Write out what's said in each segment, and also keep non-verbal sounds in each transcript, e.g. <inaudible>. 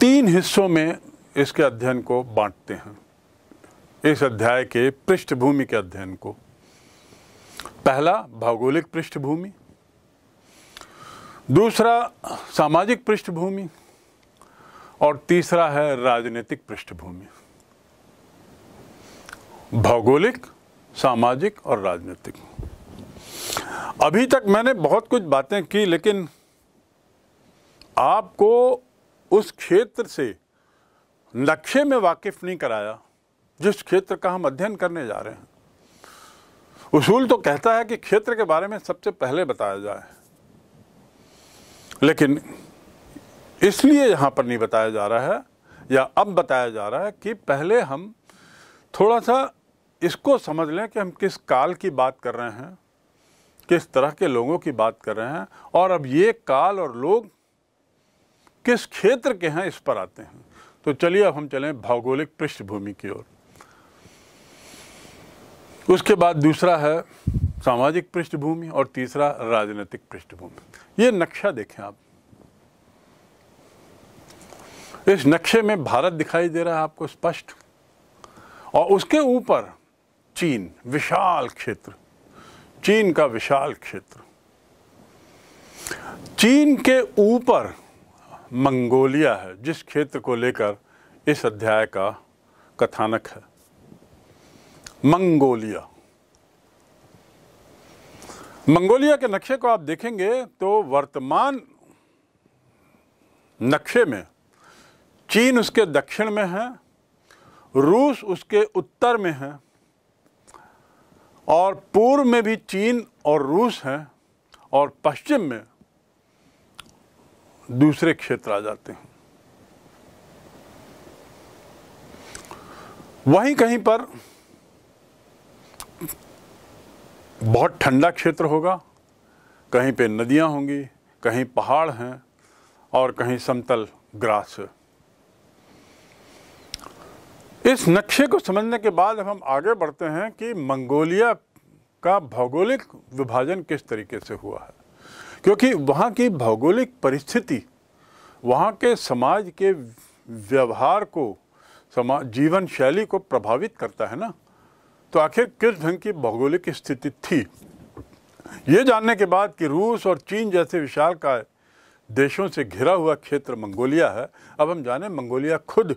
तीन हिस्सों में इसके अध्ययन को बांटते हैं इस अध्याय के पृष्ठभूमि के अध्ययन को पहला भौगोलिक पृष्ठभूमि दूसरा सामाजिक पृष्ठभूमि और तीसरा है राजनीतिक पृष्ठभूमि भौगोलिक सामाजिक और राजनीतिक अभी तक मैंने बहुत कुछ बातें की लेकिन आपको उस क्षेत्र से नक्शे में वाकिफ नहीं कराया जिस क्षेत्र का हम अध्ययन करने जा रहे हैं उसूल तो कहता है कि क्षेत्र के बारे में सबसे पहले बताया जाए लेकिन इसलिए यहां पर नहीं बताया जा रहा है या अब बताया जा रहा है कि पहले हम थोड़ा सा इसको समझ लें कि हम किस काल की बात कर रहे हैं किस तरह के लोगों की बात कर रहे हैं और अब ये काल और लोग किस क्षेत्र के हैं इस पर आते हैं तो चलिए अब हम चलें भौगोलिक पृष्ठभूमि की ओर उसके बाद दूसरा है सामाजिक पृष्ठभूमि और तीसरा राजनीतिक पृष्ठभूमि ये नक्शा देखें आप इस नक्शे में भारत दिखाई दे रहा है आपको स्पष्ट और उसके ऊपर चीन विशाल क्षेत्र चीन का विशाल क्षेत्र चीन के ऊपर मंगोलिया है जिस क्षेत्र को लेकर इस अध्याय का कथानक है मंगोलिया मंगोलिया के नक्शे को आप देखेंगे तो वर्तमान नक्शे में चीन उसके दक्षिण में है रूस उसके उत्तर में है और पूर्व में भी चीन और रूस हैं और पश्चिम में दूसरे क्षेत्र आ जाते हैं वहीं कहीं पर बहुत ठंडा क्षेत्र होगा कहीं पे नदियां होंगी कहीं पहाड़ हैं और कहीं समतल ग्रास इस नक्शे को समझने के बाद हम आगे बढ़ते हैं कि मंगोलिया का भौगोलिक विभाजन किस तरीके से हुआ है क्योंकि वहाँ की भौगोलिक परिस्थिति वहाँ के समाज के व्यवहार को समाज जीवन शैली को प्रभावित करता है ना तो आखिर किस ढंग की भौगोलिक स्थिति थी ये जानने के बाद कि रूस और चीन जैसे विशाल का देशों से घिरा हुआ क्षेत्र मंगोलिया है अब हम जाने मंगोलिया खुद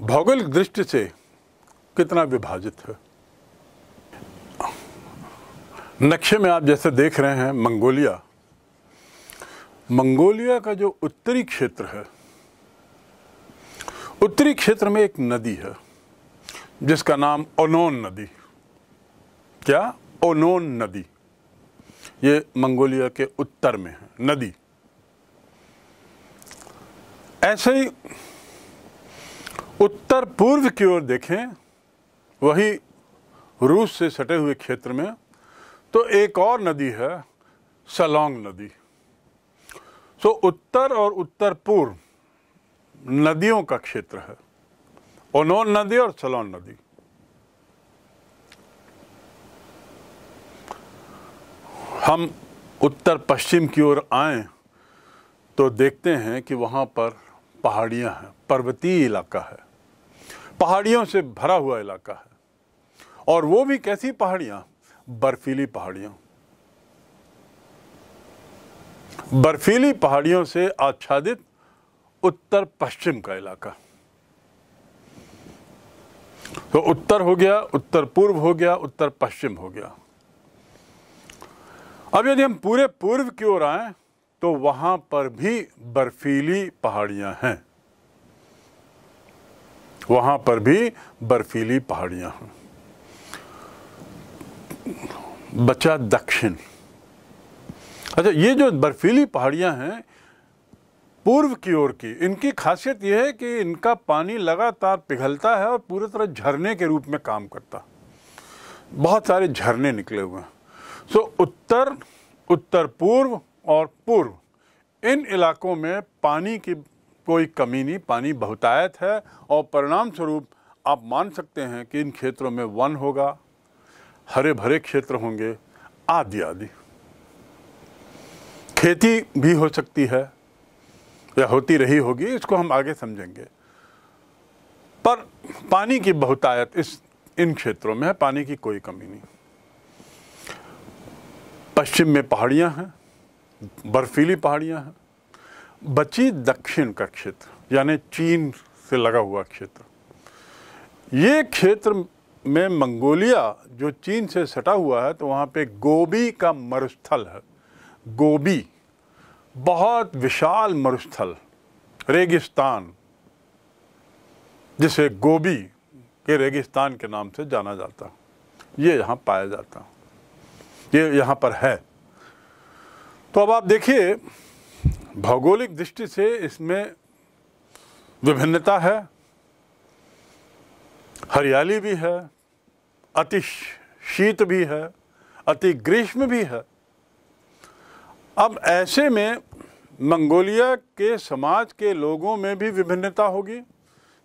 भौगोलिक दृष्टि से कितना विभाजित है नक्शे में आप जैसे देख रहे हैं मंगोलिया मंगोलिया का जो उत्तरी क्षेत्र है उत्तरी क्षेत्र में एक नदी है जिसका नाम ओनोन नदी क्या ओनोन नदी ये मंगोलिया के उत्तर में है नदी ऐसे ही उत्तर पूर्व की ओर देखें वही रूस से सटे हुए क्षेत्र में तो एक और नदी है सलोंग नदी सो उत्तर और उत्तर पूर्व नदियों का क्षेत्र है ओनोन नदी और सलोन नदी हम उत्तर पश्चिम की ओर आए तो देखते हैं कि वहां पर पहाड़ियां हैं पर्वतीय इलाका है पहाड़ियों से भरा हुआ इलाका है और वो भी कैसी पहाड़ियां बर्फीली पहाड़ियों बर्फीली पहाड़ियों से आच्छादित उत्तर पश्चिम का इलाका तो उत्तर हो गया उत्तर पूर्व हो गया उत्तर पश्चिम हो गया अब यदि हम पूरे पूर्व की ओर आए तो वहां पर भी बर्फीली पहाड़ियां हैं वहां पर भी बर्फीली पहाड़ियां हैं बचा दक्षिण अच्छा ये जो बर्फीली पहाड़ियाँ हैं पूर्व की ओर की इनकी खासियत यह है कि इनका पानी लगातार पिघलता है और पूरी तरह झरने के रूप में काम करता बहुत सारे झरने निकले हुए हैं सो उत्तर उत्तर पूर्व और पूर्व इन इलाकों में पानी की कोई कमी नहीं पानी बहुतायत है और परिणाम स्वरूप आप मान सकते हैं कि इन क्षेत्रों में वन होगा हरे भरे क्षेत्र होंगे आदि आदि खेती भी हो सकती है या होती रही होगी इसको हम आगे समझेंगे पर पानी की बहुतायत इस इन क्षेत्रों में है पानी की कोई कमी नहीं पश्चिम में पहाड़ियां हैं बर्फीली पहाड़ियां हैं बची दक्षिण का क्षेत्र यानी चीन से लगा हुआ क्षेत्र ये क्षेत्र में मंगोलिया जो चीन से सटा हुआ है तो वहाँ पे गोबी का मरुस्थल है गोबी बहुत विशाल मरुस्थल रेगिस्तान जिसे गोबी के रेगिस्तान के नाम से जाना जाता ये यहाँ पाया जाता ये यहाँ पर है तो अब आप देखिए भौगोलिक दृष्टि से इसमें विभिन्नता है हरियाली भी है अति शीत भी है अति ग्रीष्म भी है अब ऐसे में मंगोलिया के समाज के लोगों में भी विभिन्नता होगी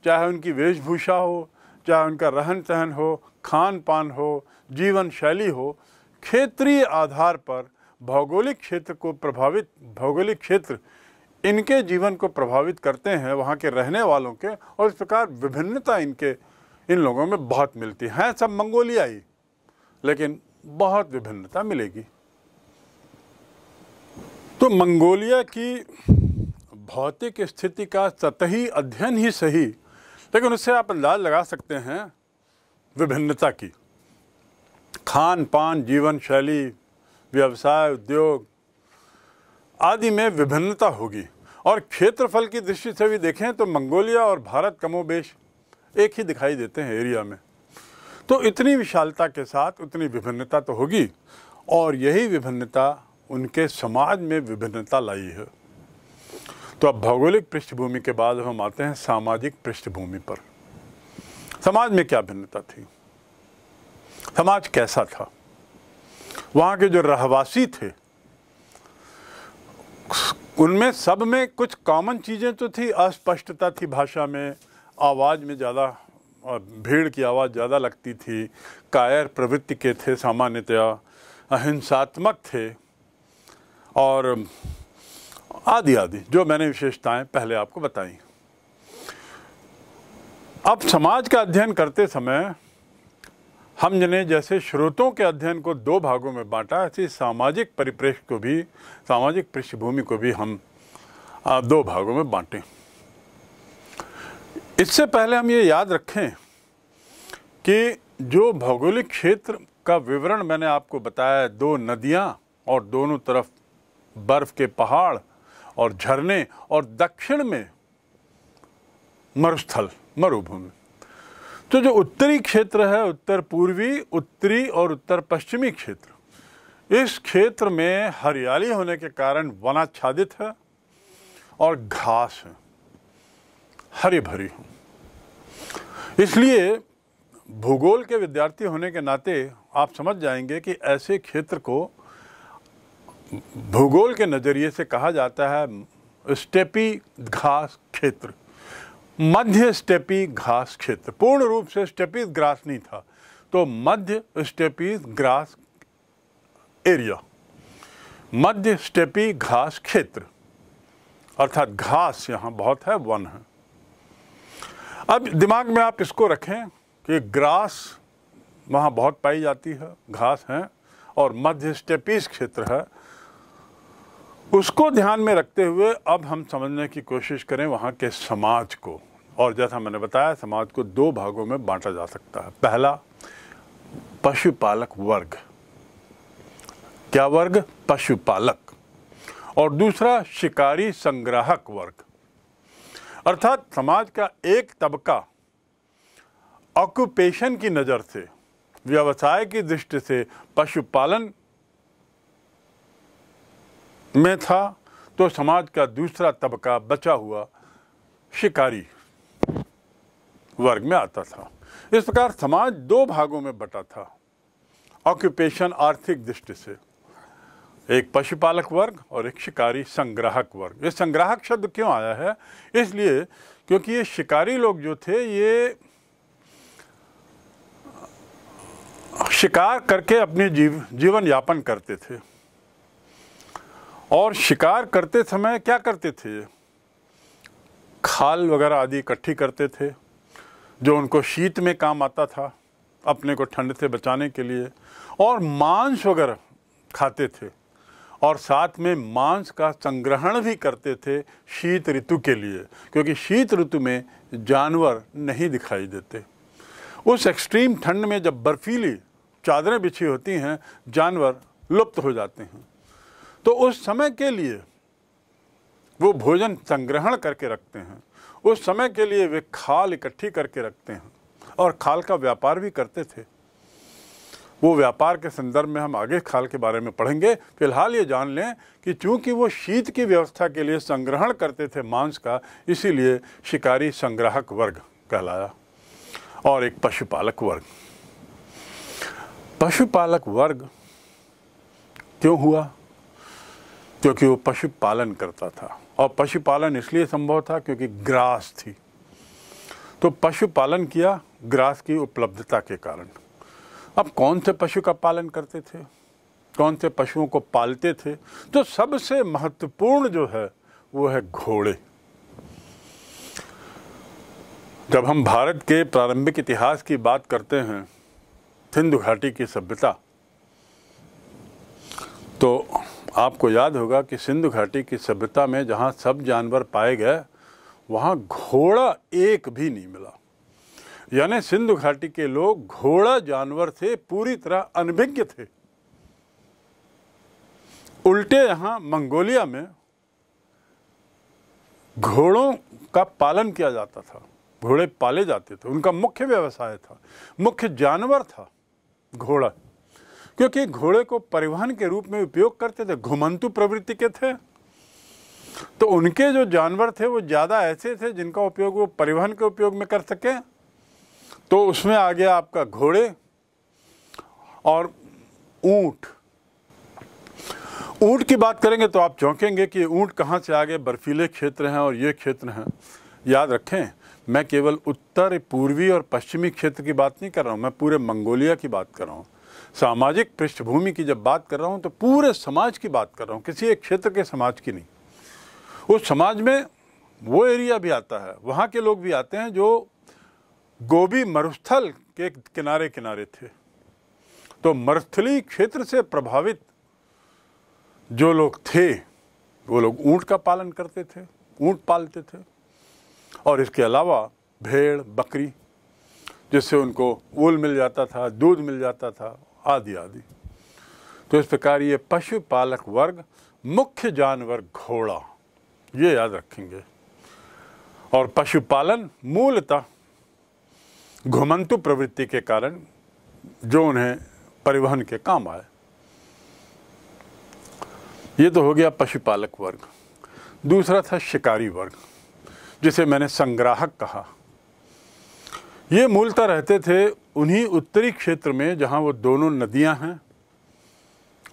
चाहे उनकी वेशभूषा हो चाहे उनका रहन सहन हो खान पान हो जीवन शैली हो क्षेत्रीय आधार पर भौगोलिक क्षेत्र को प्रभावित भौगोलिक क्षेत्र इनके जीवन को प्रभावित करते हैं वहाँ के रहने वालों के और इस प्रकार विभिन्नता इनके इन लोगों में बहुत मिलती हैं सब मंगोलियाई लेकिन बहुत विभिन्नता मिलेगी तो मंगोलिया की भौतिक स्थिति का सतही अध्ययन ही सही लेकिन उससे आप अंदाज लगा सकते हैं विभिन्नता की खान पान जीवन शैली व्यवसाय उद्योग आदि में विभिन्नता होगी और क्षेत्रफल की दृष्टि से भी देखें तो मंगोलिया और भारत कमोबेश एक ही दिखाई देते हैं एरिया में तो इतनी विशालता के साथ उतनी विभिन्नता तो होगी और यही विभिन्नता उनके समाज में विभिन्नता लाई है तो अब भौगोलिक पृष्ठभूमि के बाद हम आते हैं सामाजिक पृष्ठभूमि पर समाज में क्या भिन्नता थी समाज कैसा था वहाँ के जो रहवासी थे उनमें सब में कुछ कॉमन चीज़ें तो थी अस्पष्टता थी भाषा में आवाज़ में ज़्यादा भीड़ की आवाज़ ज़्यादा लगती थी कायर प्रवृत्ति के थे सामान्यतया अहिंसात्मक थे और आदि आदि जो मैंने विशेषताएं पहले आपको बताई अब समाज का अध्ययन करते समय हमने जैसे स्रोतों के अध्ययन को दो भागों में बांटा ऐसे सामाजिक परिप्रेक्ष्य को भी सामाजिक पृष्ठभूमि को भी हम दो भागों में बांटें इससे पहले हम ये याद रखें कि जो भौगोलिक क्षेत्र का विवरण मैंने आपको बताया है दो नदियाँ और दोनों तरफ बर्फ़ के पहाड़ और झरने और दक्षिण में मरुस्थल मरुभूमि तो जो उत्तरी क्षेत्र है उत्तर पूर्वी उत्तरी और उत्तर पश्चिमी क्षेत्र इस क्षेत्र में हरियाली होने के कारण वनाच्छादित है और घास है हरी भरी हूँ इसलिए भूगोल के विद्यार्थी होने के नाते आप समझ जाएंगे कि ऐसे क्षेत्र को भूगोल के नज़रिए से कहा जाता है स्टेपी घास क्षेत्र मध्य स्टेपी घास क्षेत्र पूर्ण रूप से स्टेपी ग्रास नहीं था तो मध्य स्टेपी ग्रास एरिया मध्य स्टेपी घास क्षेत्र अर्थात घास यहाँ बहुत है वन है अब दिमाग में आप इसको रखें कि ग्रास वहाँ बहुत पाई जाती है घास है और मध्य स्टेपीज क्षेत्र है उसको ध्यान में रखते हुए अब हम समझने की कोशिश करें वहाँ के समाज को और जैसा मैंने बताया समाज को दो भागों में बांटा जा सकता है पहला पशुपालक वर्ग क्या वर्ग पशुपालक और दूसरा शिकारी संग्राहक वर्ग अर्थात समाज का एक तबका ऑक्यूपेशन की नज़र से व्यवसाय की दृष्टि से पशुपालन में था तो समाज का दूसरा तबका बचा हुआ शिकारी वर्ग में आता था इस प्रकार समाज दो भागों में बटा था ऑक्यूपेशन आर्थिक दृष्टि से एक पशुपालक वर्ग और एक शिकारी संग्राहक वर्ग ये संग्राहक शब्द क्यों आया है इसलिए क्योंकि ये शिकारी लोग जो थे ये शिकार करके अपने जीव जीवन यापन करते थे और शिकार करते समय क्या करते थे खाल वगैरह आदि इकट्ठी करते थे जो उनको शीत में काम आता था अपने को ठंड से बचाने के लिए और मांस वगैरह खाते थे और साथ में मांस का संग्रहण भी करते थे शीत ऋतु के लिए क्योंकि शीत ऋतु में जानवर नहीं दिखाई देते उस एक्सट्रीम ठंड में जब बर्फीली चादरें बिछी होती हैं जानवर लुप्त हो जाते हैं तो उस समय के लिए वो भोजन संग्रहण करके रखते हैं उस समय के लिए वे खाल इकट्ठी करके रखते हैं और खाल का व्यापार भी करते थे वो व्यापार के संदर्भ में हम आगे खाल के बारे में पढ़ेंगे फिलहाल ये जान लें कि चूंकि वो शीत की व्यवस्था के लिए संग्रहण करते थे मांस का इसीलिए शिकारी संग्राहक वर्ग कहलाया और एक पशुपालक वर्ग पशुपालक वर्ग क्यों हुआ क्योंकि वो पशुपालन करता था और पशुपालन इसलिए संभव था क्योंकि ग्रास थी तो पशुपालन किया ग्रास की उपलब्धता के कारण अब कौन से पशु का पालन करते थे कौन से पशुओं को पालते थे तो सबसे महत्वपूर्ण जो है वो है घोड़े जब हम भारत के प्रारंभिक इतिहास की बात करते हैं सिंधु घाटी की सभ्यता तो आपको याद होगा कि सिंधु घाटी की सभ्यता में जहाँ सब जानवर पाए गए वहाँ घोड़ा एक भी नहीं मिला यानी सिंधु घाटी के लोग घोड़ा जानवर से पूरी तरह अनभिज्ञ थे उल्टे यहाँ मंगोलिया में घोड़ों का पालन किया जाता था घोड़े पाले जाते थे उनका मुख्य व्यवसाय था मुख्य जानवर था घोड़ा क्योंकि घोड़े को परिवहन के रूप में उपयोग करते थे घुमंतु प्रवृत्ति के थे तो उनके जो जानवर थे वो ज़्यादा ऐसे थे जिनका उपयोग वो परिवहन के उपयोग में कर सकें तो उसमें आ गया आपका घोड़े और ऊंट ऊंट की बात करेंगे तो आप चौंकेंगे कि ऊंट कहाँ से आगे बर्फीले क्षेत्र हैं और ये क्षेत्र हैं याद रखें मैं केवल उत्तर पूर्वी और पश्चिमी क्षेत्र की बात नहीं कर रहा हूँ मैं पूरे मंगोलिया की बात कर रहा हूँ सामाजिक पृष्ठभूमि की जब बात कर रहा हूँ तो पूरे समाज की बात कर रहा हूँ किसी एक क्षेत्र के समाज की नहीं उस समाज में वो एरिया भी आता है वहाँ के लोग भी आते हैं जो गोभी मरुस्थल के किनारे किनारे थे तो मरुस्थली क्षेत्र से प्रभावित जो लोग थे वो लोग ऊंट का पालन करते थे ऊंट पालते थे और इसके अलावा भेड़ बकरी जिससे उनको ऊल मिल जाता था दूध मिल जाता था आदि आदि तो इस प्रकार ये पशुपालक वर्ग मुख्य जानवर घोड़ा ये याद रखेंगे और पशुपालन मूलतः घुमंतु प्रवृत्ति के कारण जो उन्हें परिवहन के काम आए ये तो हो गया पशुपालक वर्ग दूसरा था शिकारी वर्ग जिसे मैंने संग्राहक कहा ये मूलतः रहते थे उन्हीं उत्तरी क्षेत्र में जहाँ वो दोनों नदियाँ हैं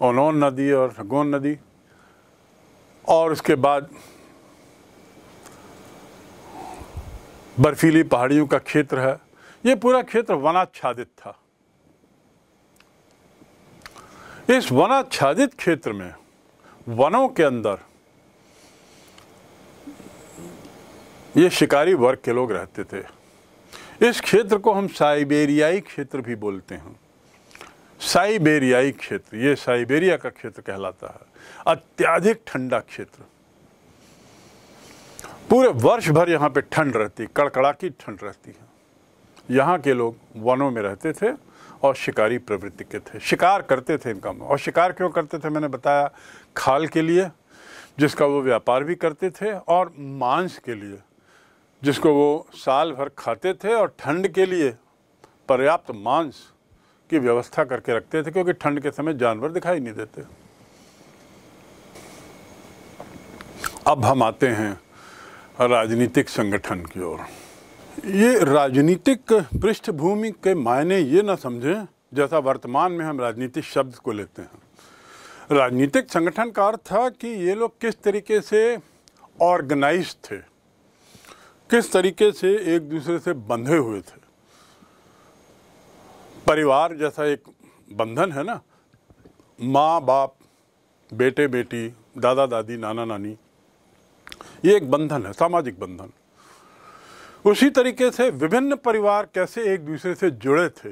ओनौन नदी और खगोन नदी और उसके बाद बर्फीली पहाड़ियों का क्षेत्र है ये पूरा क्षेत्र वनाच्छादित था इस वनाच्छादित क्षेत्र में वनों के अंदर ये शिकारी वर्ग के लोग रहते थे इस क्षेत्र को हम साइबेरियाई क्षेत्र भी बोलते हैं साइबेरियाई क्षेत्र ये साइबेरिया का क्षेत्र कहलाता है अत्याधिक ठंडा क्षेत्र पूरे वर्ष भर यहाँ पे ठंड रहती कड़कड़ाकी ठंड रहती है यहाँ के लोग वनों में रहते थे और शिकारी प्रवृत्ति के थे शिकार करते थे इनका और शिकार क्यों करते थे मैंने बताया खाल के लिए जिसका वो व्यापार भी करते थे और मांस के लिए जिसको वो साल भर खाते थे और ठंड के लिए पर्याप्त मांस की व्यवस्था करके रखते थे क्योंकि ठंड के समय जानवर दिखाई नहीं देते अब हम आते हैं राजनीतिक संगठन की ओर ये राजनीतिक पृष्ठभूमि के मायने ये ना समझें जैसा वर्तमान में हम राजनीतिक शब्द को लेते हैं राजनीतिक संगठन का अर्थ था कि ये लोग किस तरीके से ऑर्गेनाइज थे किस तरीके से एक दूसरे से बंधे हुए थे परिवार जैसा एक बंधन है ना माँ बाप बेटे बेटी दादा दादी नाना नानी ये एक बंधन है सामाजिक बंधन उसी तरीके से विभिन्न परिवार कैसे एक दूसरे से जुड़े थे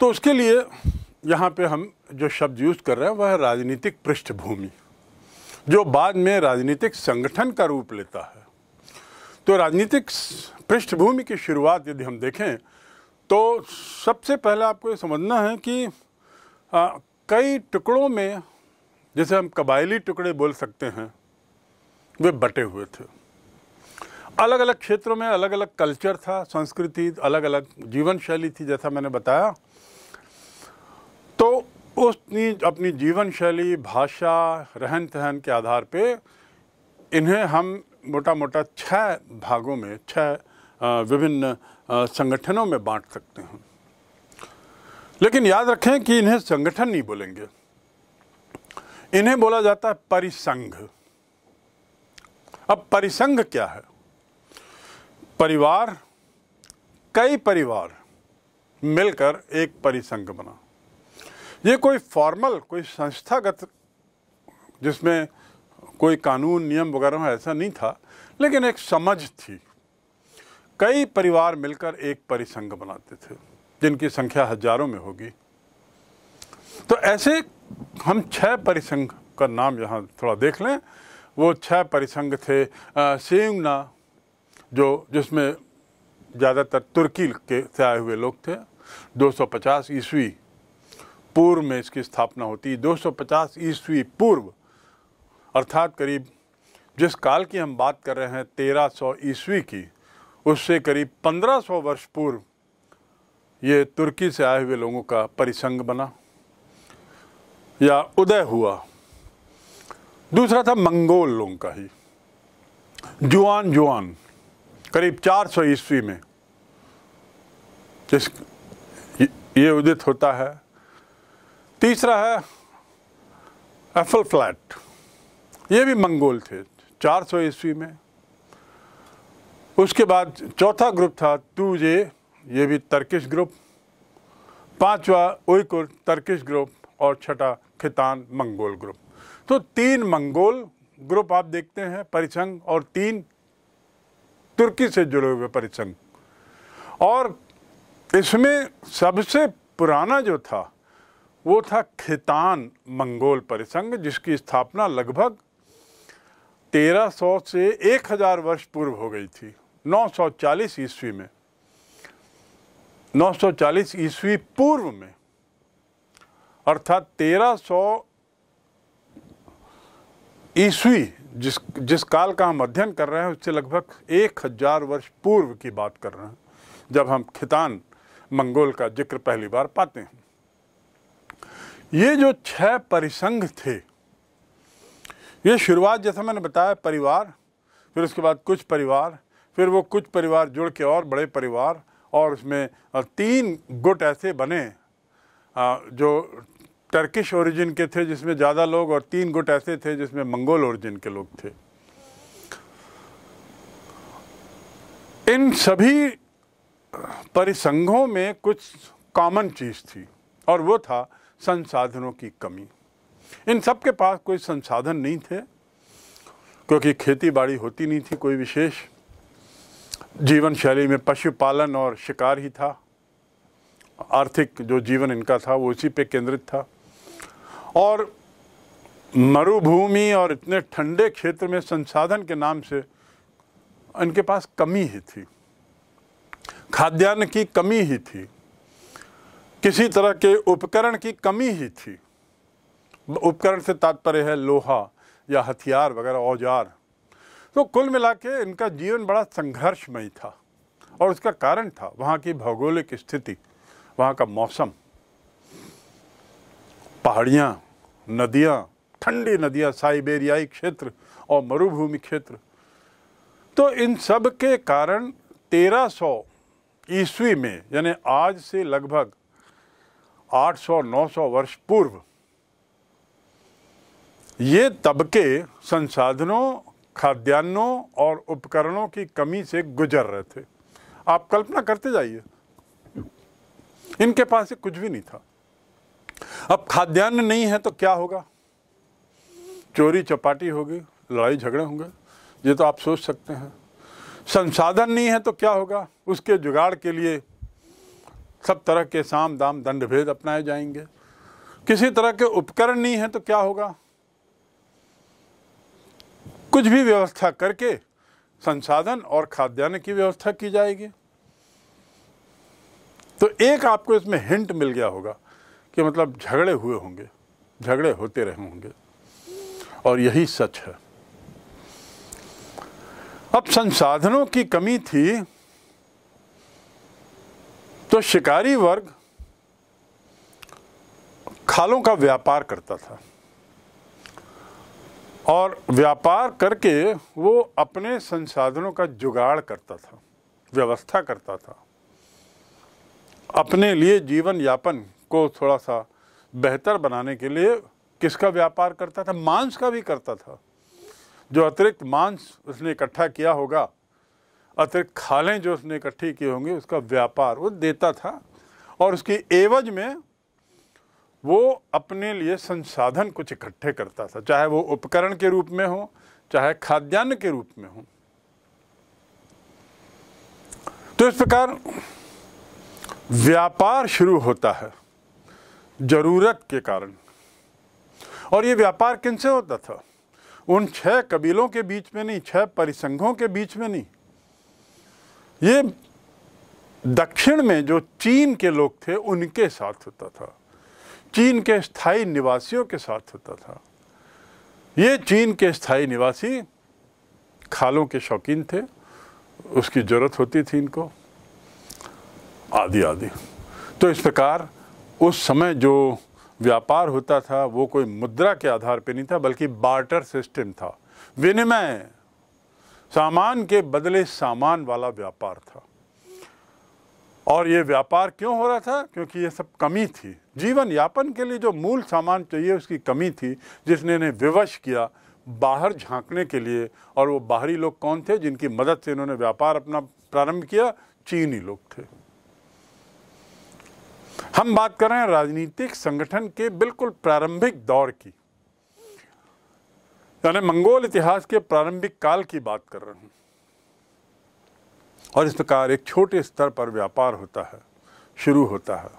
तो उसके लिए यहाँ पे हम जो शब्द यूज़ कर रहे हैं वह है राजनीतिक पृष्ठभूमि जो बाद में राजनीतिक संगठन का रूप लेता है तो राजनीतिक पृष्ठभूमि की शुरुआत यदि हम देखें तो सबसे पहले आपको ये समझना है कि आ, कई टुकड़ों में जैसे हम कबायली टुकड़े बोल सकते हैं वे बटे हुए थे अलग अलग क्षेत्रों में अलग अलग कल्चर था संस्कृति अलग अलग जीवन शैली थी जैसा मैंने बताया तो उसने अपनी जीवन शैली भाषा रहन सहन के आधार पे इन्हें हम मोटा मोटा छः भागों में छः विभिन्न संगठनों में बांट सकते हैं लेकिन याद रखें कि इन्हें संगठन नहीं बोलेंगे इन्हें बोला जाता है परिसंघ अब परिसंघ क्या है परिवार कई परिवार मिलकर एक परिसंघ बना ये कोई फॉर्मल कोई संस्थागत जिसमें कोई कानून नियम वगैरह ऐसा नहीं था लेकिन एक समझ थी कई परिवार मिलकर एक परिसंघ बनाते थे जिनकी संख्या हजारों में होगी तो ऐसे हम छह परिसंघ का नाम यहाँ थोड़ा देख लें वो छह परिसंघ थे सेंगना जो जिसमें ज़्यादातर तुर्की के से आए हुए लोग थे 250 ईस्वी पूर्व में इसकी स्थापना होती 250 ईस्वी पूर्व अर्थात करीब जिस काल की हम बात कर रहे हैं 1300 ईस्वी की उससे करीब 1500 वर्ष पूर्व ये तुर्की से आए हुए लोगों का परिसंग बना या उदय हुआ दूसरा था मंगोल लोगों का ही जुआन जुआन करीब 400 सौ ईस्वी में जिस ये उदित होता है तीसरा है एफल फ्लैट ये भी मंगोल थे 400 सौ ईस्वी में उसके बाद चौथा ग्रुप था तूजे ये भी तर्किश ग्रुप पांचवा उइकुर तर्किश ग्रुप और छठा खितान मंगोल ग्रुप तो तीन मंगोल ग्रुप आप देखते हैं परिसंघ और तीन तुर्की से जुड़े हुए परिसंघ और इसमें सबसे पुराना जो था वो था खितान मंगोल परिसंघ जिसकी स्थापना लगभग 1300 से 1000 वर्ष पूर्व हो गई थी 940 ईस्वी में 940 ईस्वी पूर्व में अर्थात 1300 ईस्वी जिस जिस काल का हम अध्ययन कर रहे हैं उससे लगभग एक हजार वर्ष पूर्व की बात कर रहे हैं जब हम खितान मंगोल का जिक्र पहली बार पाते हैं ये जो छह परिसंघ थे ये शुरुआत जैसा मैंने बताया परिवार फिर उसके बाद कुछ परिवार फिर वो कुछ परिवार जुड़ के और बड़े परिवार और उसमें तीन गुट ऐसे बने जो टर्किश ओरिजिन के थे जिसमें ज़्यादा लोग और तीन गुट ऐसे थे जिसमें मंगोल ओरिजिन के लोग थे इन सभी परिसंघों में कुछ कॉमन चीज़ थी और वो था संसाधनों की कमी इन सब के पास कोई संसाधन नहीं थे क्योंकि खेती बाड़ी होती नहीं थी कोई विशेष जीवन शैली में पशुपालन और शिकार ही था आर्थिक जो जीवन इनका था वो उसी पे केंद्रित था और मरुभूमि और इतने ठंडे क्षेत्र में संसाधन के नाम से इनके पास कमी ही थी खाद्यान्न की कमी ही थी किसी तरह के उपकरण की कमी ही थी उपकरण से तात्पर्य है लोहा या हथियार वगैरह औजार तो कुल मिला के इनका जीवन बड़ा संघर्षमय था और उसका कारण था वहाँ की भौगोलिक स्थिति वहाँ का मौसम पहाड़ियाँ नदियाँ ठंडी नदियाँ साइबेरियाई क्षेत्र और मरुभूमि क्षेत्र तो इन सब के कारण 1300 ईस्वी में यानी आज से लगभग 800-900 वर्ष पूर्व ये तबके संसाधनों खाद्यान्नों और उपकरणों की कमी से गुजर रहे थे आप कल्पना करते जाइए इनके पास कुछ भी नहीं था अब खाद्यान्न नहीं है तो क्या होगा चोरी चपाटी होगी लड़ाई झगड़े होंगे ये तो आप सोच सकते हैं संसाधन नहीं है तो क्या होगा उसके जुगाड़ के लिए सब तरह के साम दाम दंड भेद अपनाए जाएंगे किसी तरह के उपकरण नहीं है तो क्या होगा कुछ भी व्यवस्था करके संसाधन और खाद्यान्न की व्यवस्था की जाएगी तो एक आपको इसमें हिंट मिल गया होगा कि मतलब झगड़े हुए होंगे झगड़े होते रहे होंगे और यही सच है अब संसाधनों की कमी थी तो शिकारी वर्ग खालों का व्यापार करता था और व्यापार करके वो अपने संसाधनों का जुगाड़ करता था व्यवस्था करता था अपने लिए जीवन यापन को थोड़ा सा बेहतर बनाने के लिए किसका व्यापार करता था मांस का भी करता था जो अतिरिक्त मांस उसने इकट्ठा किया होगा अतिरिक्त खालें जो उसने इकट्ठी की होंगी उसका व्यापार वो देता था और उसकी एवज में वो अपने लिए संसाधन कुछ इकट्ठे करता था चाहे वो उपकरण के रूप में हो चाहे खाद्यान्न के रूप में हो तो इस प्रकार व्यापार शुरू होता है ज़रूरत के कारण और ये व्यापार किन से होता था उन छह कबीलों के बीच में नहीं छह परिसंघों के बीच में नहीं ये दक्षिण में जो चीन के लोग थे उनके साथ होता था चीन के स्थायी निवासियों के साथ होता था ये चीन के स्थायी निवासी खालों के शौकीन थे उसकी ज़रूरत होती थी इनको आदि आदि तो इस प्रकार उस समय जो व्यापार होता था वो कोई मुद्रा के आधार पर नहीं था बल्कि बार्टर सिस्टम था विनिमय सामान के बदले सामान वाला व्यापार था और ये व्यापार क्यों हो रहा था क्योंकि ये सब कमी थी जीवन यापन के लिए जो मूल सामान चाहिए उसकी कमी थी जिसने इन्हें विवश किया बाहर झांकने के लिए और वो बाहरी लोग कौन थे जिनकी मदद से इन्होंने व्यापार अपना प्रारंभ किया चीनी लोग थे हम बात कर रहे हैं राजनीतिक संगठन के बिल्कुल प्रारंभिक दौर की यानी मंगोल इतिहास के प्रारंभिक काल की बात कर रहा हूं और इस प्रकार एक छोटे स्तर पर व्यापार होता है शुरू होता है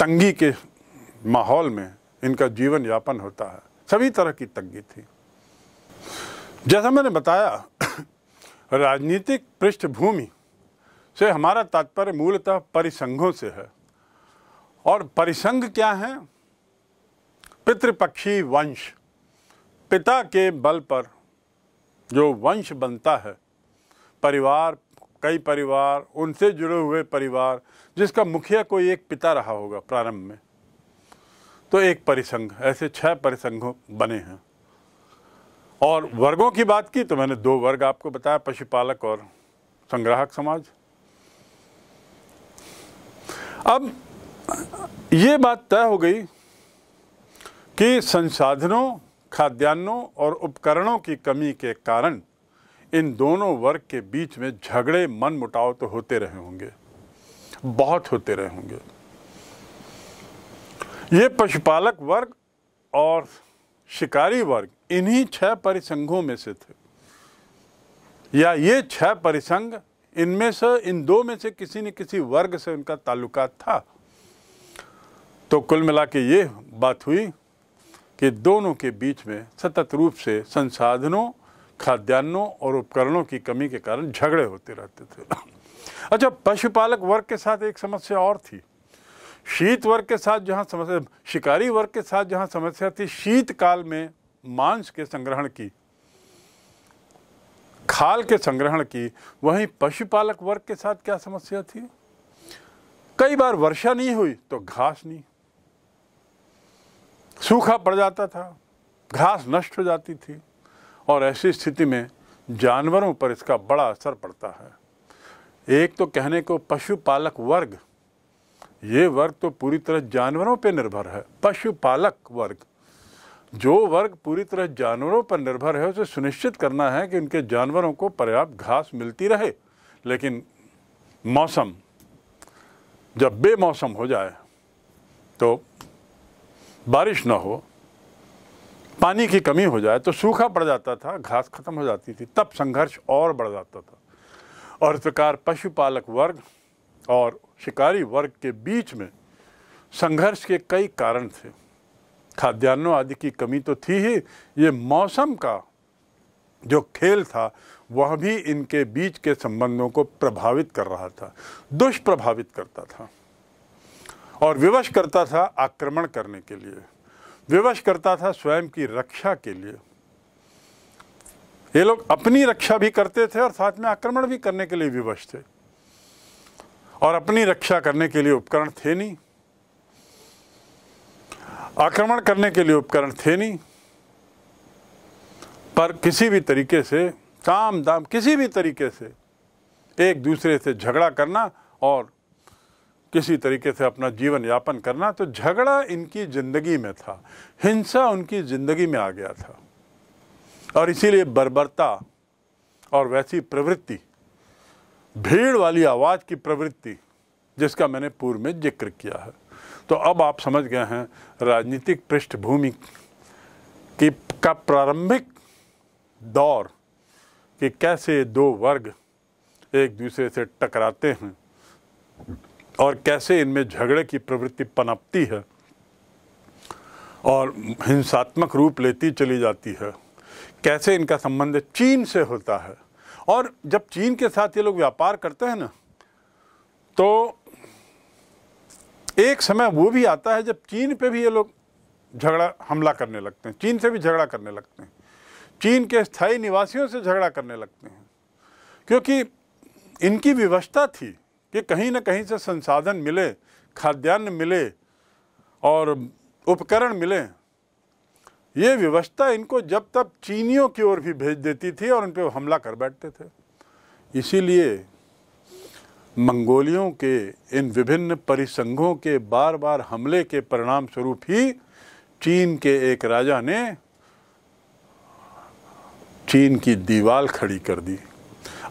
तंगी के माहौल में इनका जीवन यापन होता है सभी तरह की तंगी थी जैसा मैंने बताया <clears throat> राजनीतिक पृष्ठभूमि से हमारा तात्पर्य मूलतः परिसंघों से है और परिसंग क्या है पितृपक्षी वंश पिता के बल पर जो वंश बनता है परिवार कई परिवार उनसे जुड़े हुए परिवार जिसका मुखिया कोई एक पिता रहा होगा प्रारंभ में तो एक परिसंघ ऐसे छह परिसंघों बने हैं और वर्गों की बात की तो मैंने दो वर्ग आपको बताया पशुपालक और संग्राहक समाज अब ये बात तय हो गई कि संसाधनों खाद्यान्नों और उपकरणों की कमी के कारण इन दोनों वर्ग के बीच में झगड़े मन मुटाव तो होते रहे होंगे बहुत होते रहे होंगे ये पशुपालक वर्ग और शिकारी वर्ग इन्हीं छह परिसंघों में से थे या ये छह परिसंघ इनमें से इन दो में से किसी न किसी वर्ग से उनका ताल्लुका था तो कुल मिला के ये बात हुई कि दोनों के बीच में सतत रूप से संसाधनों खाद्यान्नों और उपकरणों की कमी के कारण झगड़े होते रहते थे अच्छा पशुपालक वर्ग के साथ एक समस्या और थी शीत वर्ग के साथ जहाँ समस्या शिकारी वर्ग के साथ जहाँ समस्या थी शीतकाल में मांस के संग्रहण की खाल के संग्रहण की वहीं पशुपालक वर्ग के साथ क्या समस्या थी कई बार वर्षा नहीं हुई तो घास नहीं सूखा पड़ जाता था घास नष्ट हो जाती थी और ऐसी स्थिति में जानवरों पर इसका बड़ा असर पड़ता है एक तो कहने को पशुपालक वर्ग ये वर्ग तो पूरी तरह जानवरों पर निर्भर है पशुपालक वर्ग जो वर्ग पूरी तरह जानवरों पर निर्भर है उसे सुनिश्चित करना है कि उनके जानवरों को पर्याप्त घास मिलती रहे लेकिन मौसम जब बेमौसम हो जाए तो बारिश ना हो पानी की कमी हो जाए तो सूखा पड़ जाता था घास ख़त्म हो जाती थी तब संघर्ष और बढ़ जाता था और इस प्रकार पशुपालक वर्ग और शिकारी वर्ग के बीच में संघर्ष के कई कारण थे खाद्यान्नों आदि की कमी तो थी ही ये मौसम का जो खेल था वह भी इनके बीच के संबंधों को प्रभावित कर रहा था दुष्प्रभावित करता था और विवश करता था आक्रमण करने के लिए विवश करता था स्वयं की रक्षा के लिए ये लोग अपनी रक्षा भी करते थे और साथ में आक्रमण भी करने के लिए विवश थे और अपनी रक्षा करने के लिए उपकरण थे नहीं आक्रमण करने के लिए उपकरण थे नहीं पर किसी भी तरीके से काम दाम किसी भी तरीके से एक दूसरे से झगड़ा करना और किसी तरीके से अपना जीवन यापन करना तो झगड़ा इनकी ज़िंदगी में था हिंसा उनकी ज़िंदगी में आ गया था और इसीलिए बर्बरता और वैसी प्रवृत्ति भीड़ वाली आवाज़ की प्रवृत्ति जिसका मैंने पूर्व में जिक्र किया है तो अब आप समझ गए हैं राजनीतिक पृष्ठभूमि की का प्रारंभिक दौर कि कैसे दो वर्ग एक दूसरे से टकराते हैं और कैसे इनमें झगड़े की प्रवृत्ति पनपती है और हिंसात्मक रूप लेती चली जाती है कैसे इनका संबंध चीन से होता है और जब चीन के साथ ये लोग व्यापार करते हैं ना तो एक समय वो भी आता है जब चीन पे भी ये लोग झगड़ा हमला करने लगते हैं चीन से भी झगड़ा करने लगते हैं चीन के स्थायी निवासियों से झगड़ा करने लगते हैं क्योंकि इनकी व्यवस्था थी कि कहीं ना कहीं से संसाधन मिले खाद्यान्न मिले और उपकरण मिले ये व्यवस्था इनको जब तब चीनियों की ओर भी भेज देती थी और उन पर हमला कर बैठते थे इसीलिए मंगोलियों के इन विभिन्न परिसंघों के बार बार हमले के परिणाम स्वरूप ही चीन के एक राजा ने चीन की दीवार खड़ी कर दी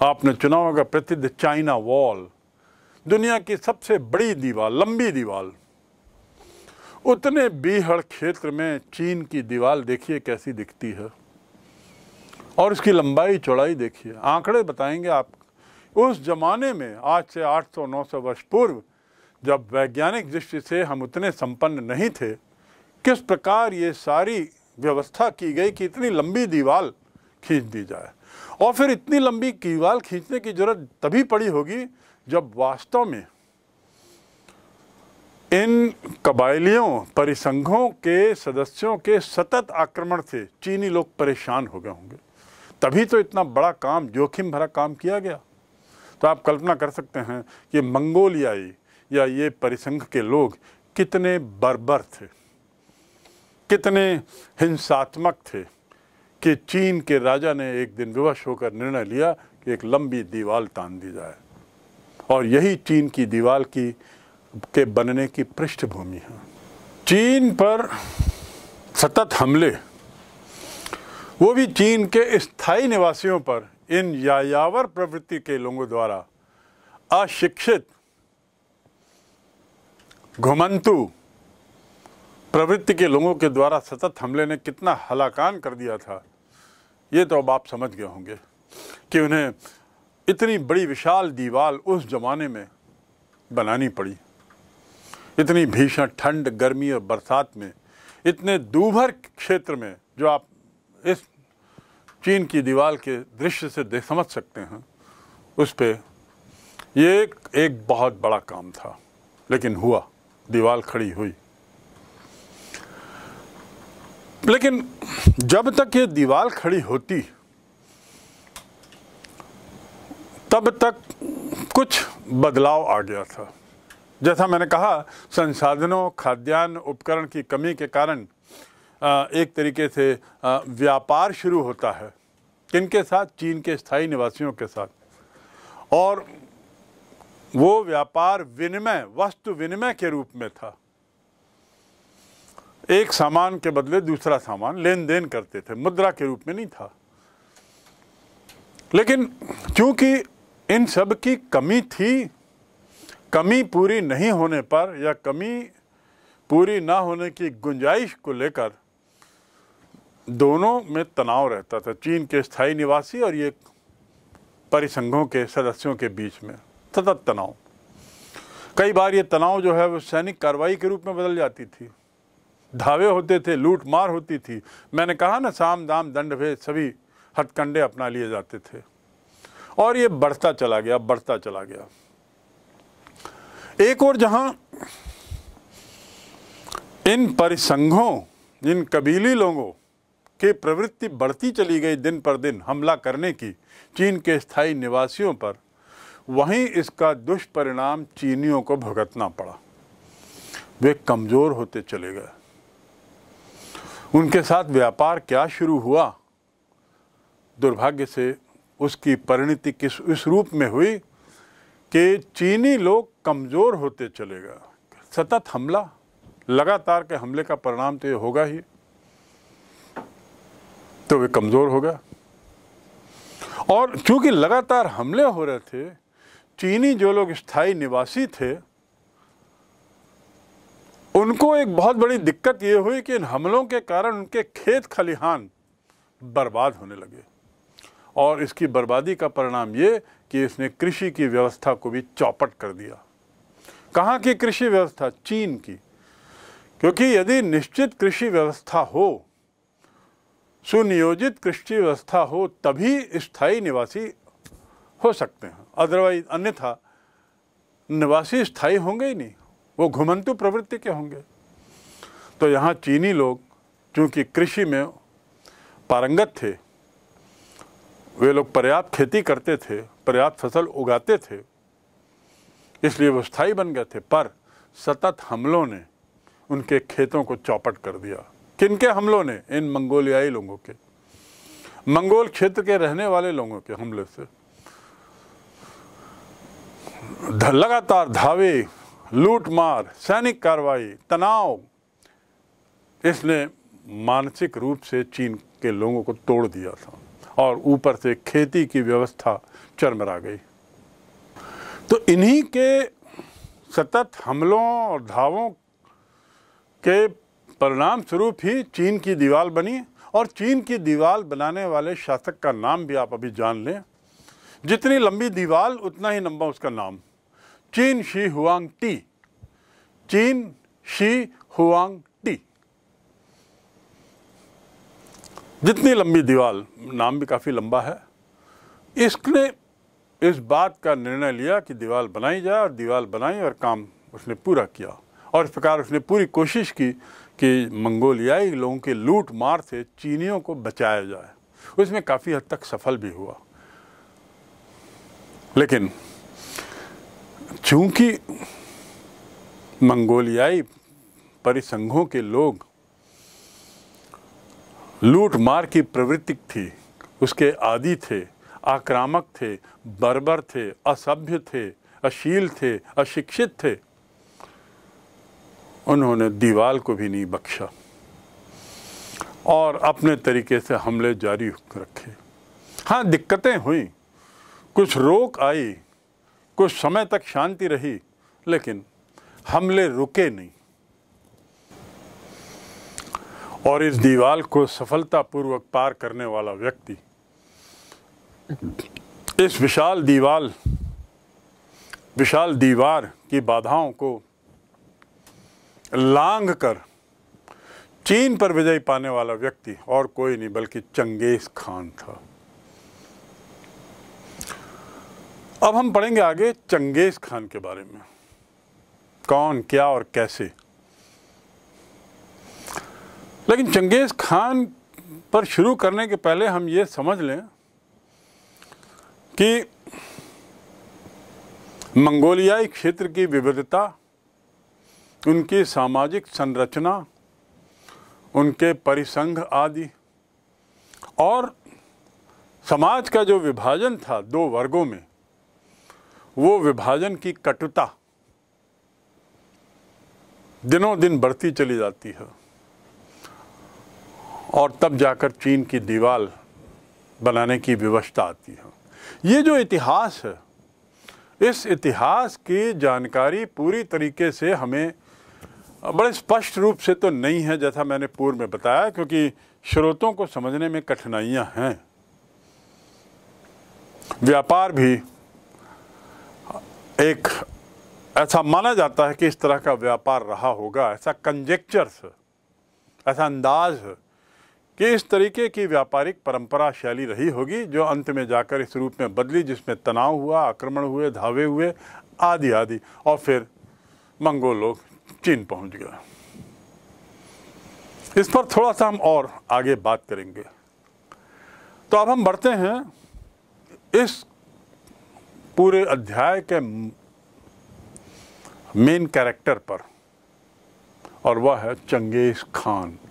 आपने चुनाव का प्रसिद्ध चाइना वॉल दुनिया की सबसे बड़ी दीवार लंबी दीवार उतने बीहड़ क्षेत्र में चीन की दीवार देखिए कैसी दिखती है और उसकी लंबाई चौड़ाई देखिए आंकड़े बताएंगे आप उस जमाने में आज से 800-900 वर्ष पूर्व जब वैज्ञानिक दृष्टि से हम उतने संपन्न नहीं थे किस प्रकार ये सारी व्यवस्था की गई कि इतनी लंबी दीवार खींच दी जाए और फिर इतनी लंबी दीवार खींचने की जरूरत तभी पड़ी होगी जब वास्तव में इन कबायलियों परिसंघों के सदस्यों के सतत आक्रमण से चीनी लोग परेशान हो गए होंगे तभी तो इतना बड़ा काम जोखिम भरा काम किया गया तो आप कल्पना कर सकते हैं कि मंगोलियाई या ये परिसंघ के लोग कितने बर्बर थे कितने हिंसात्मक थे कि चीन के राजा ने एक दिन विवश होकर निर्णय लिया कि एक लंबी दीवार तान दी जाए और यही चीन की दीवार की के बनने की पृष्ठभूमि है चीन पर सतत हमले वो भी चीन के स्थायी निवासियों पर इन यायावर प्रवृत्ति के लोगों द्वारा अशिक्षित घुमंतु प्रवृत्ति के लोगों के द्वारा सतत हमले ने कितना हलाकान कर दिया था ये तो अब आप समझ गए होंगे कि उन्हें इतनी बड़ी विशाल दीवार उस ज़माने में बनानी पड़ी इतनी भीषण ठंड गर्मी और बरसात में इतने दूभर क्षेत्र में जो आप इस चीन की दीवार के दृश्य से देख समझ सकते हैं उस पर ये एक, एक बहुत बड़ा काम था लेकिन हुआ दीवार खड़ी हुई लेकिन जब तक ये दीवार खड़ी होती तब तक कुछ बदलाव आ गया था जैसा मैंने कहा संसाधनों खाद्यान्न उपकरण की कमी के कारण एक तरीके से व्यापार शुरू होता है किनके साथ चीन के स्थायी निवासियों के साथ और वो व्यापार विनिमय वस्तु विनिमय के रूप में था एक सामान के बदले दूसरा सामान लेन देन करते थे मुद्रा के रूप में नहीं था लेकिन चूंकि इन सब की कमी थी कमी पूरी नहीं होने पर या कमी पूरी ना होने की गुंजाइश को लेकर दोनों में तनाव रहता था चीन के स्थायी निवासी और ये परिसंघों के सदस्यों के बीच में सतत तनाव कई बार ये तनाव जो है वो सैनिक कार्रवाई के रूप में बदल जाती थी धावे होते थे लूट मार होती थी मैंने कहा ना साम दाम दंड भेद सभी हथकंडे अपना लिए जाते थे और ये बढ़ता चला गया बढ़ता चला गया एक और जहां इन परिसंघों इन कबीली लोगों की प्रवृत्ति बढ़ती चली गई दिन पर दिन हमला करने की चीन के स्थायी निवासियों पर वहीं इसका दुष्परिणाम चीनियों को भुगतना पड़ा वे कमज़ोर होते चले गए उनके साथ व्यापार क्या शुरू हुआ दुर्भाग्य से उसकी परिणति किस इस रूप में हुई कि चीनी लोग कमज़ोर होते चलेगा सतत हमला लगातार के हमले का परिणाम तो ये होगा ही तो वे कमज़ोर हो गया और चूंकि लगातार हमले हो रहे थे चीनी जो लोग स्थायी निवासी थे उनको एक बहुत बड़ी दिक्कत ये हुई कि इन हमलों के कारण उनके खेत खलिहान बर्बाद होने लगे और इसकी बर्बादी का परिणाम ये कि इसने कृषि की व्यवस्था को भी चौपट कर दिया कहाँ की कृषि व्यवस्था चीन की क्योंकि यदि निश्चित कृषि व्यवस्था हो सुनियोजित कृषि व्यवस्था हो तभी स्थायी निवासी हो सकते हैं अदरवाइज अन्यथा निवासी स्थायी होंगे ही नहीं वो घुमंतु प्रवृत्ति के होंगे तो यहाँ चीनी लोग चूँकि कृषि में पारंगत थे वे लोग पर्याप्त खेती करते थे पर्याप्त फसल उगाते थे इसलिए वो स्थायी बन गए थे पर सतत हमलों ने उनके खेतों को चौपट कर दिया किनके हमलों ने इन मंगोलियाई लोगों के मंगोल क्षेत्र के रहने वाले लोगों के हमले से लगातार धावे लूटमार सैनिक कार्रवाई तनाव इसने मानसिक रूप से चीन के लोगों को तोड़ दिया था और ऊपर से खेती की व्यवस्था चरमरा गई तो इन्हीं के सतत हमलों और धावों के परिणाम स्वरूप ही चीन की दीवार बनी और चीन की दीवार बनाने वाले शासक का नाम भी आप अभी जान लें जितनी लंबी दीवार उतना ही लंबा उसका नाम Qin Shi Huang Ti Qin Shi Huang जितनी लंबी दीवार नाम भी काफ़ी लंबा है इसने इस बात का निर्णय लिया कि दीवार बनाई जाए और दीवार बनाई और काम उसने पूरा किया और इस प्रकार उसने पूरी कोशिश की कि मंगोलियाई लोगों के लूट मार से चीनियों को बचाया जाए उसमें काफ़ी हद तक सफल भी हुआ लेकिन चूंकि मंगोलियाई परिसंघों के लोग लूट मार की प्रवृत्ति थी उसके आदि थे आक्रामक थे बर्बर थे असभ्य थे अशील थे अशिक्षित थे उन्होंने दीवाल को भी नहीं बख्शा और अपने तरीके से हमले जारी रखे हाँ दिक्कतें हुई कुछ रोक आई कुछ समय तक शांति रही लेकिन हमले रुके नहीं और इस दीवार को सफलतापूर्वक पार करने वाला व्यक्ति इस विशाल दीवाल विशाल दीवार की बाधाओं को लांग कर चीन पर विजय पाने वाला व्यक्ति और कोई नहीं बल्कि चंगेज खान था अब हम पढ़ेंगे आगे चंगेज खान के बारे में कौन क्या और कैसे लेकिन चंगेज़ खान पर शुरू करने के पहले हम ये समझ लें कि मंगोलियाई क्षेत्र की विविधता उनकी सामाजिक संरचना उनके परिसंघ आदि और समाज का जो विभाजन था दो वर्गों में वो विभाजन की कटुता दिनों दिन बढ़ती चली जाती है और तब जाकर चीन की दीवार बनाने की व्यवस्था आती है ये जो इतिहास है इस इतिहास की जानकारी पूरी तरीके से हमें बड़े स्पष्ट रूप से तो नहीं है जैसा मैंने पूर्व में बताया क्योंकि स्रोतों को समझने में कठिनाइयां हैं व्यापार भी एक ऐसा माना जाता है कि इस तरह का व्यापार रहा होगा ऐसा कंजेक्चर्स ऐसा अंदाज है कि इस तरीके की व्यापारिक परंपरा शैली रही होगी जो अंत में जाकर इस रूप में बदली जिसमें तनाव हुआ आक्रमण हुए धावे हुए आदि आदि और फिर मंगोल लोग चीन पहुंच गए इस पर थोड़ा सा हम और आगे बात करेंगे तो अब हम बढ़ते हैं इस पूरे अध्याय के मेन कैरेक्टर पर और वह है चंगेज़ खान